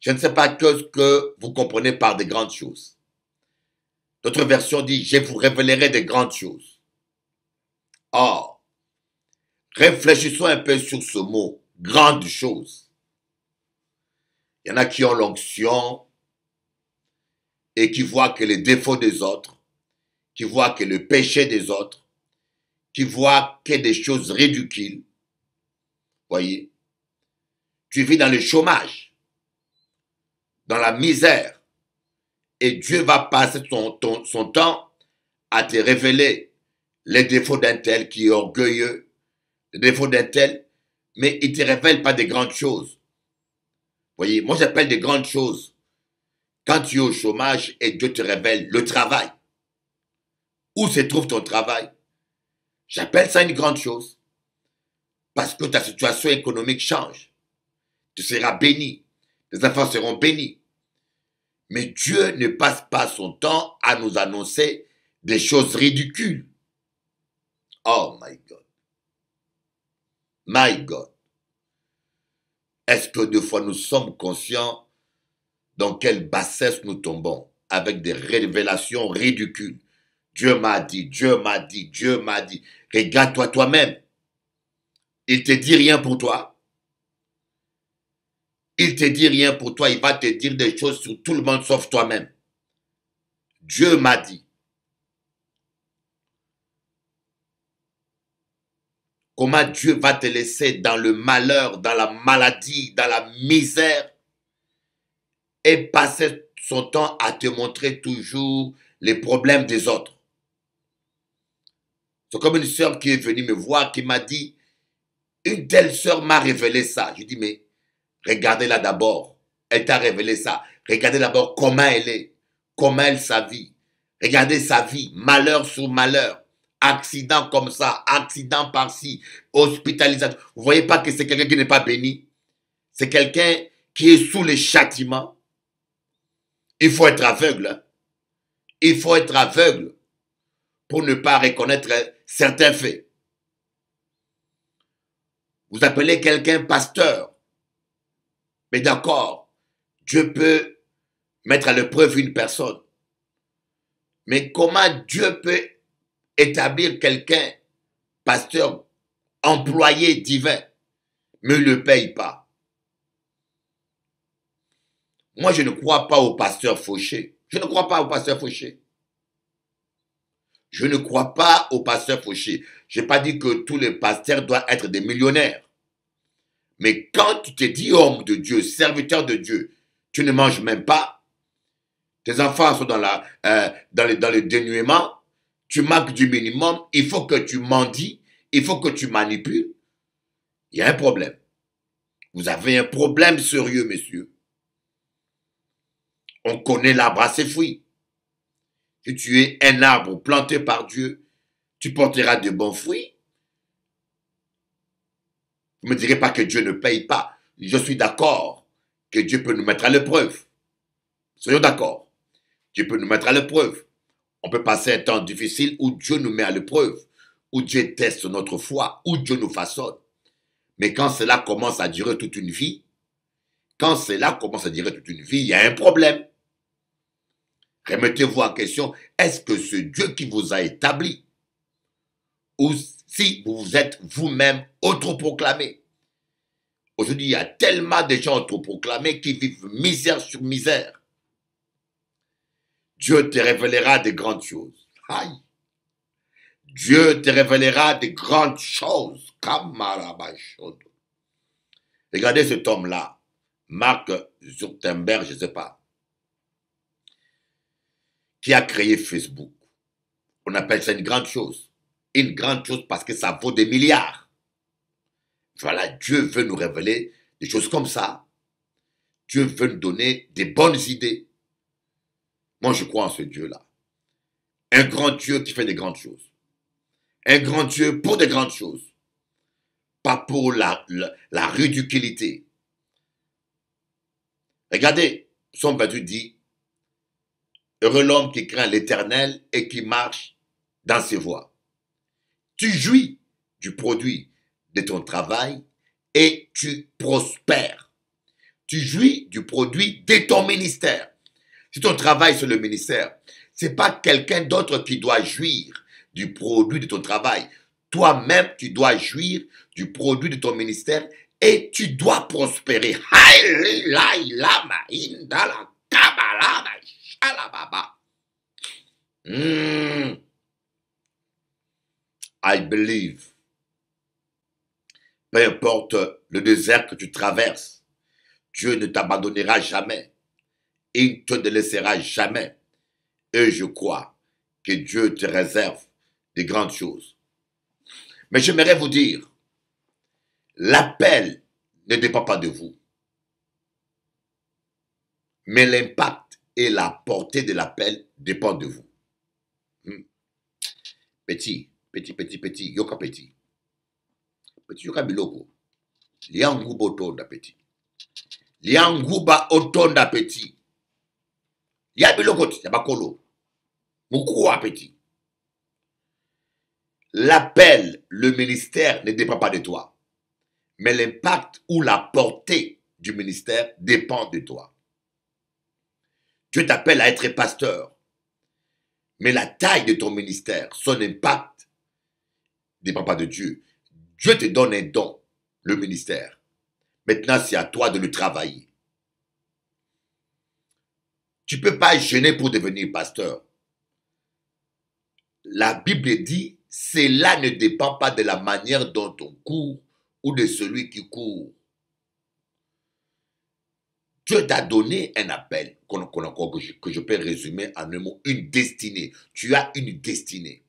Je ne sais pas que ce que vous comprenez par des grandes choses. Notre version dit, je vous révélerai des grandes choses. Or, réfléchissons un peu sur ce mot, grandes choses. Il y en a qui ont l'onction et qui voit que les défauts des autres, qui voit que le péché des autres, qui voit que des choses ridicules, voyez, tu vis dans le chômage, dans la misère, et Dieu va passer son, temps à te révéler les défauts d'un tel qui est orgueilleux, les défauts d'un tel, mais il ne te révèle pas des grandes choses. Voyez, moi j'appelle des grandes choses quand tu es au chômage et Dieu te révèle le travail, où se trouve ton travail J'appelle ça une grande chose. Parce que ta situation économique change. Tu seras béni. Les enfants seront bénis. Mais Dieu ne passe pas son temps à nous annoncer des choses ridicules. Oh my God. My God. Est-ce que deux fois nous sommes conscients dans quelle bassesse nous tombons avec des révélations ridicules. Dieu m'a dit, Dieu m'a dit, Dieu m'a dit. Regarde-toi toi-même. Il te dit rien pour toi. Il te dit rien pour toi. Il va te dire des choses sur tout le monde sauf toi-même. Dieu m'a dit. Comment Dieu va te laisser dans le malheur, dans la maladie, dans la misère et passer son temps à te montrer toujours les problèmes des autres. C'est comme une sœur qui est venue me voir, qui m'a dit, une telle sœur m'a révélé ça. Je dis, mais regardez-la d'abord. Elle t'a révélé ça. Regardez d'abord comment elle est, comment elle sa vie. Regardez sa vie, malheur sur malheur, accident comme ça, accident par-ci, hospitalisation. Vous voyez pas que c'est quelqu'un qui n'est pas béni. C'est quelqu'un qui est sous le châtiment. Il faut être aveugle. Hein. Il faut être aveugle pour ne pas reconnaître certains faits. Vous appelez quelqu'un pasteur, mais d'accord, Dieu peut mettre à l'épreuve une personne. Mais comment Dieu peut établir quelqu'un pasteur, employé divin, mais ne le paye pas moi, je ne crois pas au pasteur Fauché. Je ne crois pas au pasteur Fauché. Je ne crois pas au pasteur Fauché. Je n'ai pas dit que tous les pasteurs doivent être des millionnaires. Mais quand tu te dis homme de Dieu, serviteur de Dieu, tu ne manges même pas, tes enfants sont dans, le, euh, dans le dénuement, tu manques du minimum, il faut que tu mendies, il faut que tu manipules, il y a un problème. Vous avez un problème sérieux, messieurs on connaît l'arbre à ses fruits. Si tu es un arbre planté par Dieu, tu porteras de bons fruits. Vous ne me direz pas que Dieu ne paye pas. Je suis d'accord que Dieu peut nous mettre à l'épreuve. Soyons d'accord. Dieu peut nous mettre à l'épreuve. On peut passer un temps difficile où Dieu nous met à l'épreuve, où Dieu teste notre foi, où Dieu nous façonne. Mais quand cela commence à durer toute une vie, quand cela commence à durer toute une vie, il y a un problème. Remettez-vous en question, est-ce que ce Dieu qui vous a établi, ou si vous êtes vous-même autoproclamé Aujourd'hui, il y a tellement de gens autoproclamés qui vivent misère sur misère. Dieu te révélera des grandes choses. Aïe. Dieu te révélera de grandes choses. Regardez cet homme-là, Marc Zurtenberg, je ne sais pas qui a créé Facebook. On appelle ça une grande chose. Une grande chose parce que ça vaut des milliards. Voilà, Dieu veut nous révéler des choses comme ça. Dieu veut nous donner des bonnes idées. Moi, je crois en ce Dieu-là. Un grand Dieu qui fait des grandes choses. Un grand Dieu pour des grandes choses. Pas pour la, la, ridiculité. Regardez, son 28 dit Heureux l'homme qui craint l'éternel et qui marche dans ses voies. Tu jouis du produit de ton travail et tu prospères. Tu jouis du produit de ton ministère. Si ton travail sur le ministère, c'est pas quelqu'un d'autre qui doit jouir du produit de ton travail. Toi-même, tu dois jouir du produit de ton ministère et tu dois prospérer. Hmm. I believe. Peu importe le désert que tu traverses, Dieu ne t'abandonnera jamais. Il te laissera jamais. Et je crois que Dieu te réserve des grandes choses. Mais j'aimerais vous dire, l'appel ne dépend pas de vous, mais l'impact et la portée de l'appel dépend de vous. Hmm. Petit, petit, petit, petit, yoka petit. Petit yoka biloko. Lianguba otonda petit. Lianguba otonda petit. Ya biloko a bakolo. Mukua petit. L'appel, le ministère ne dépend pas de toi. Mais l'impact ou la portée du ministère dépend de toi. Dieu t'appelle à être pasteur. Mais la taille de ton ministère, son impact, dépend pas de Dieu. Dieu te donne un don, le ministère. Maintenant, c'est à toi de le travailler. Tu peux pas gêner pour devenir pasteur. La Bible dit, cela ne dépend pas de la manière dont on court ou de celui qui court. Dieu t'a donné un appel que, je, peux résumer en un mot, une destinée. Tu as une destinée.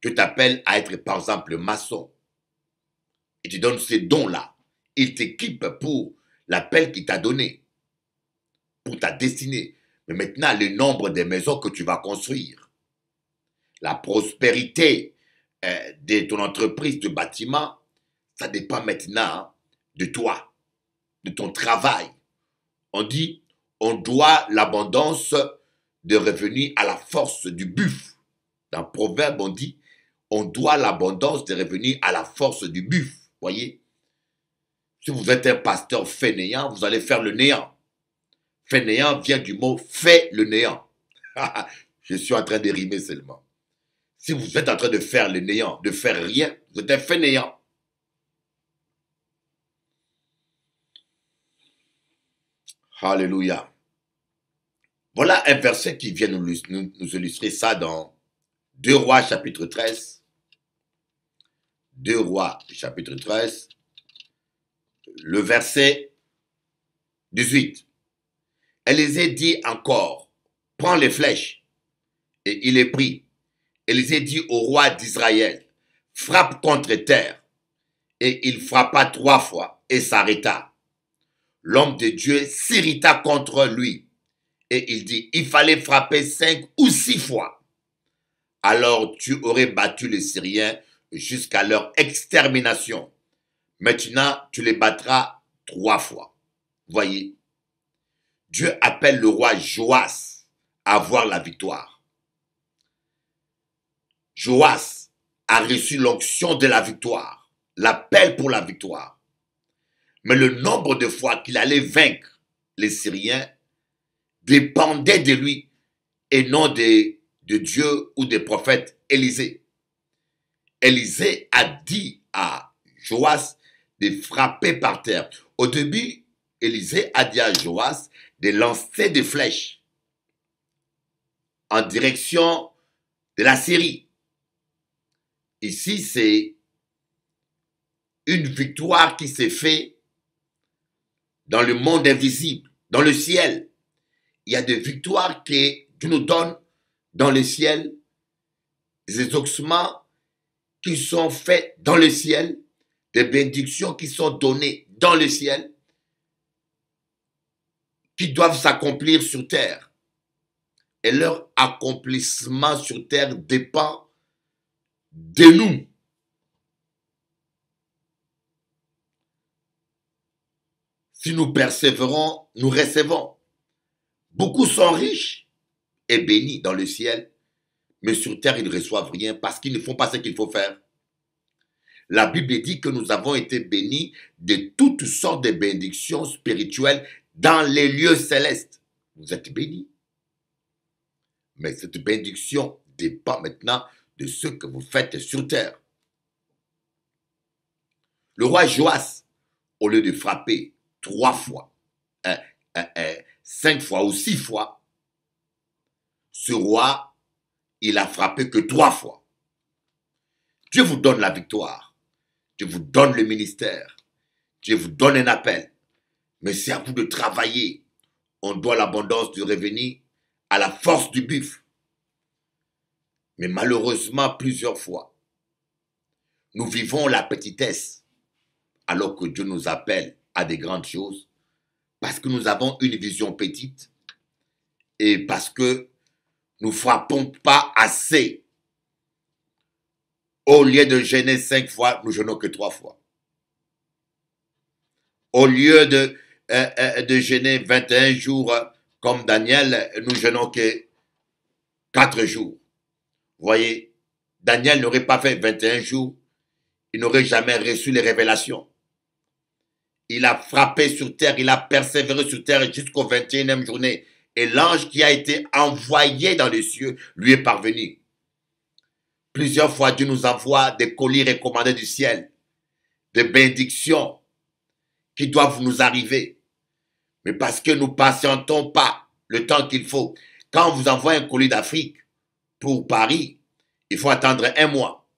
Tu t'appelles à être, par exemple, maçon. Et tu donnes ces dons-là. Il t'équipe pour l'appel qu'il t'a donné, pour ta destinée. Mais maintenant, le nombre des maisons que tu vas construire, la prospérité euh, de ton entreprise de bâtiment, ça dépend maintenant hein, de toi, de ton travail. On dit, on doit l'abondance de revenus à la force du buff. Dans Proverbe, on dit, on doit l'abondance de revenus à la force du buff. Voyez Si vous êtes un pasteur fainéant, vous allez faire le néant. Fainéant vient du mot fait le néant. Je suis en train de rimer seulement. Si vous êtes en train de faire le néant, de faire rien, vous êtes un fainéant. Alléluia. Voilà un verset qui vient nous, illustrer ça dans 2 Rois chapitre 13. 2 Rois chapitre 13, le verset 18. Élisée dit encore, prends les flèches. Et il les pris. Élisée dit au roi d'Israël, frappe contre terre. Et il frappa trois fois et s'arrêta l'homme de Dieu s'irrita contre lui. Et il dit, il fallait frapper cinq ou six fois. Alors tu aurais battu les Syriens jusqu'à leur extermination. Maintenant, tu les battras trois fois. Voyez, Dieu appelle le roi Joas à voir la victoire. Joas a reçu l'onction de la victoire, l'appel pour la victoire. Mais le nombre de fois qu'il allait vaincre les Syriens dépendait de lui et non de, de Dieu ou des prophètes Élisée. Élisée a dit à Joas de frapper par terre. Au début, Élisée a dit à Joas de lancer des flèches en direction de la Syrie. Ici, c'est une victoire qui s'est faite dans le monde invisible, dans le ciel. Il y a des victoires que tu nous donnes dans le ciel, des exaucements qui sont faits dans le ciel, des bénédictions qui sont données dans le ciel, qui doivent s'accomplir sur terre. Et leur accomplissement sur terre dépend de nous. Si nous persévérons, nous recevons. Beaucoup sont riches et bénis dans le ciel, mais sur terre, ils ne reçoivent rien parce qu'ils ne font pas ce qu'il faut faire. La Bible dit que nous avons été bénis de toutes sortes de bénédictions spirituelles dans les lieux célestes. Vous êtes bénis. Mais cette bénédiction dépend maintenant de ce que vous faites sur terre. Le roi Joas, au lieu de frapper trois fois, cinq fois ou six fois, ce roi, il a frappé que trois fois. Dieu vous donne la victoire. Dieu vous donne le ministère. Dieu vous donne un appel. Mais c'est à vous de travailler. On doit l'abondance du revenu à la force du buffle. Mais malheureusement, plusieurs fois, nous vivons la petitesse alors que Dieu nous appelle des grandes choses, parce que nous avons une vision petite et parce que nous frappons pas assez. Au lieu de gêner cinq fois, nous gênons que trois fois. Au lieu de, euh, euh, de gêner 21 jours euh, comme Daniel, nous gênons que quatre jours. voyez, Daniel n'aurait pas fait 21 jours, il n'aurait jamais reçu les révélations. Il a frappé sur terre, il a persévéré sur terre jusqu'au 21e journée. Et l'ange qui a été envoyé dans les cieux lui est parvenu. Plusieurs fois, Dieu nous envoie des colis recommandés du ciel, des bénédictions qui doivent nous arriver. Mais parce que nous patientons pas le temps qu'il faut. Quand vous envoie un colis d'Afrique pour Paris, il faut attendre un mois.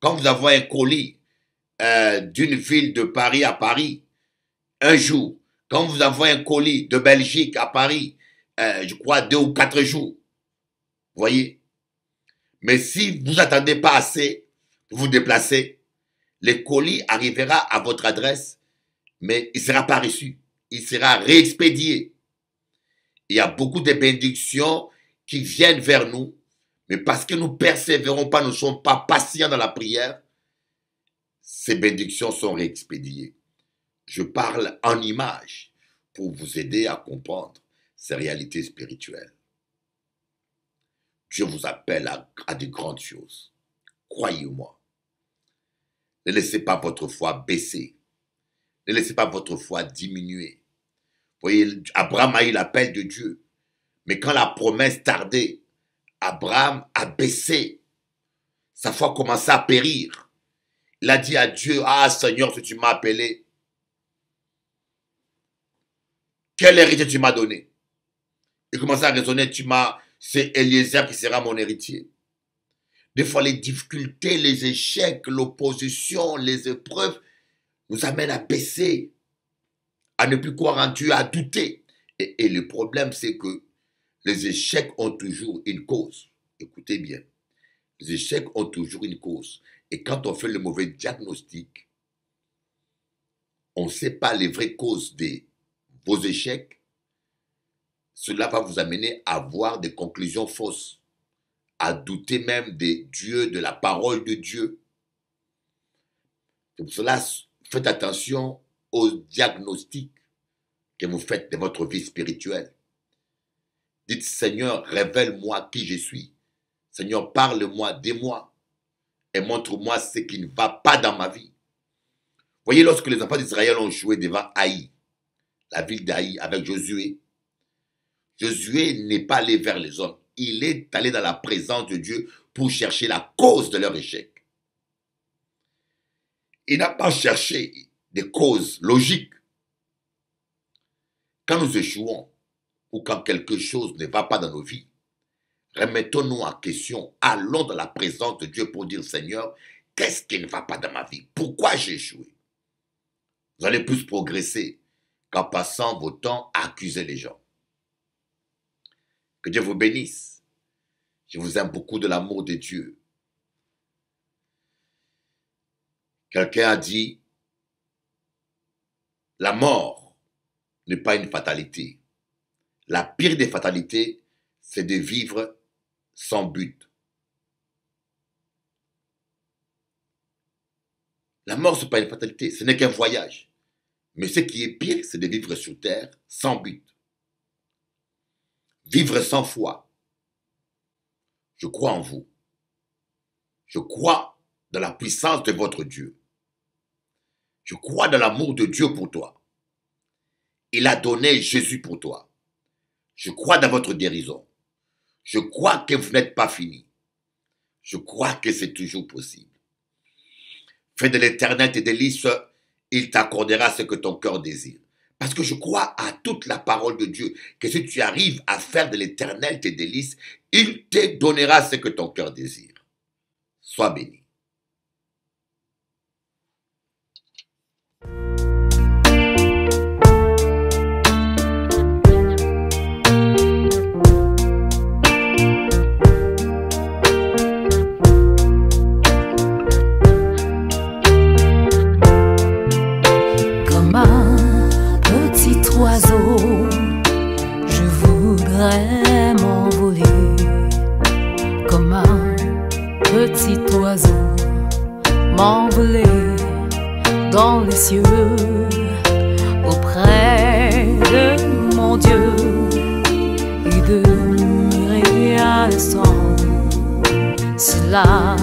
Quand vous envoie un colis euh, d'une ville de Paris à Paris, un jour. Quand vous envoyez un colis de Belgique à Paris, euh, je crois deux ou quatre jours. Voyez. Mais si vous n'attendez pas assez, vous vous déplacez, le colis arrivera à votre adresse, mais il sera pas reçu. Il sera réexpédié. Il y a beaucoup de bénédictions qui viennent vers nous, mais parce que nous persévérons pas, nous ne sommes pas patients dans la prière, ces bénédictions sont réexpédiées. Je parle en images pour vous aider à comprendre ces réalités spirituelles. Dieu vous appelle à, de grandes choses. Croyez-moi. Ne laissez pas votre foi baisser. Ne laissez pas votre foi diminuer. voyez, Abraham a eu l'appel de Dieu. Mais quand la promesse tardait, Abraham a baissé. Sa foi commençait à périr. Il a dit à Dieu, Ah Seigneur, si tu m'as appelé, quel héritier tu m'as donné Et commence à raisonner, tu m'as, c'est Eliezer qui sera mon héritier. Des fois, les difficultés, les échecs, l'opposition, les épreuves nous amènent à baisser, à ne plus croire en Dieu, à douter. Et, et le problème, c'est que les échecs ont toujours une cause. Écoutez bien, les échecs ont toujours une cause. Et quand on fait le mauvais diagnostic, on ne sait pas les vraies causes des, vos échecs, cela va vous amener à voir des conclusions fausses, à douter même des dieux, de la parole de Dieu. C'est cela, faites attention aux diagnostics que vous faites de votre vie spirituelle. Dites, Seigneur, révèle-moi qui je suis. Seigneur, parle-moi, dis-moi et montre-moi ce qui ne va pas dans ma vie. Voyez, lorsque les enfants d'Israël ont joué devant Haï, la ville d'Aï, avec Josué. Josué n'est pas allé vers les hommes. Il est allé dans la présence de Dieu pour chercher la cause de leur échec. Il n'a pas cherché des causes logiques. Quand nous échouons ou quand quelque chose ne va pas dans nos vies, remettons-nous en question, allons dans la présence de Dieu pour dire Seigneur, qu'est-ce qui ne va pas dans ma vie Pourquoi j'ai échoué Vous allez plus progresser qu'en passant vos temps à accuser les gens. Que Dieu vous bénisse. Je vous aime beaucoup de l'amour de Dieu. Quelqu'un a dit, la mort n'est pas une fatalité. La pire des fatalités, c'est de vivre sans but. La mort, ce n'est pas une fatalité, ce n'est qu'un voyage. Mais ce qui est pire, c'est de vivre sur terre sans but. Vivre sans foi. Je crois en vous. Je crois dans la puissance de votre Dieu. Je crois dans l'amour de Dieu pour toi. Il a donné Jésus pour toi. Je crois dans votre guérison. Je crois que vous n'êtes pas fini. Je crois que c'est toujours possible. Faites de l'éternel tes délices il t'accordera ce que ton cœur désire. Parce que je crois à toute la parole de Dieu, que si tu arrives à faire de l'éternel tes délices, il te donnera ce que ton cœur désire. Sois béni. dans les cieux auprès de mon Dieu et de mûrir à C'est là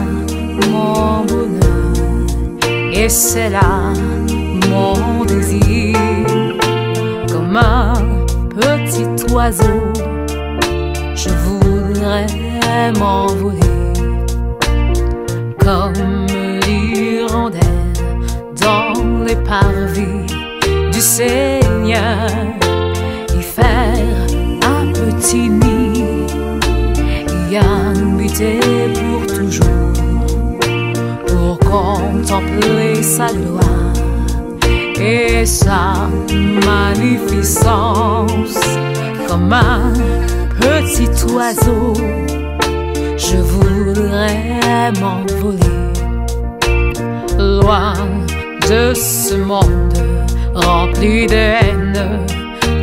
mon bonheur et c'est là mon désir. Comme un petit oiseau, je voudrais m'envoler. vie du Seigneur y faire un petit nid y habiter pour toujours pour contempler sa gloire et sa magnificence comme un petit oiseau je voudrais m'envoler loin de ce monde rempli de haine,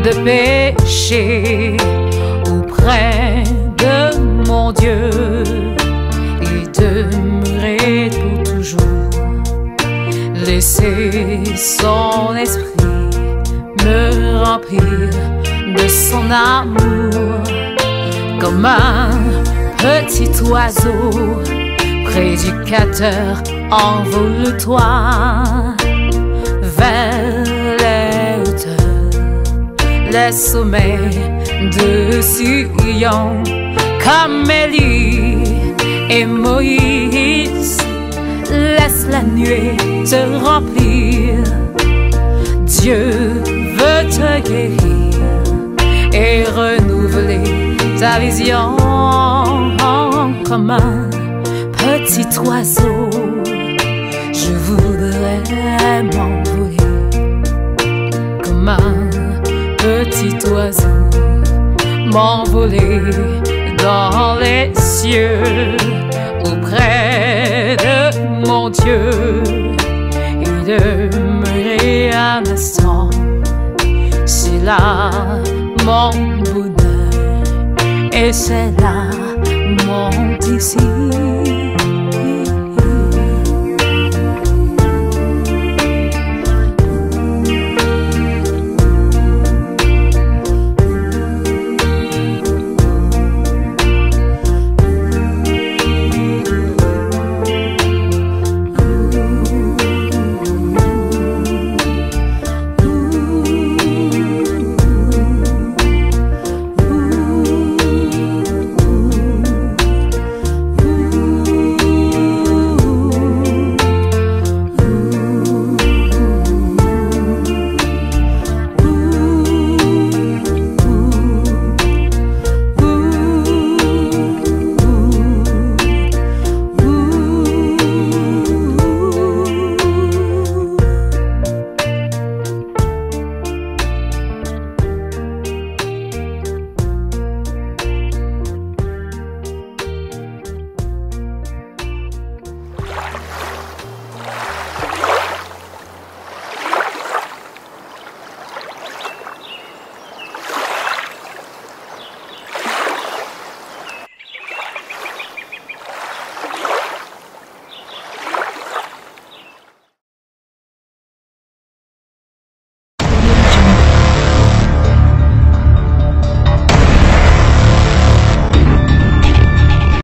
de péché, auprès de mon Dieu il demeurait pour toujours. Laisser son esprit me remplir de son amour comme un petit oiseau, prédicateur, envole-toi vers les sommets de Sion, comme et Moïse. Laisse la nuit te remplir. Dieu veut te guérir et renouveler ta vision en un petit oiseau. Je voudrais mon oiseau m'envoler dans les cieux auprès de mon Dieu et de un instant. C'est là mon bonheur et c'est là mon désir.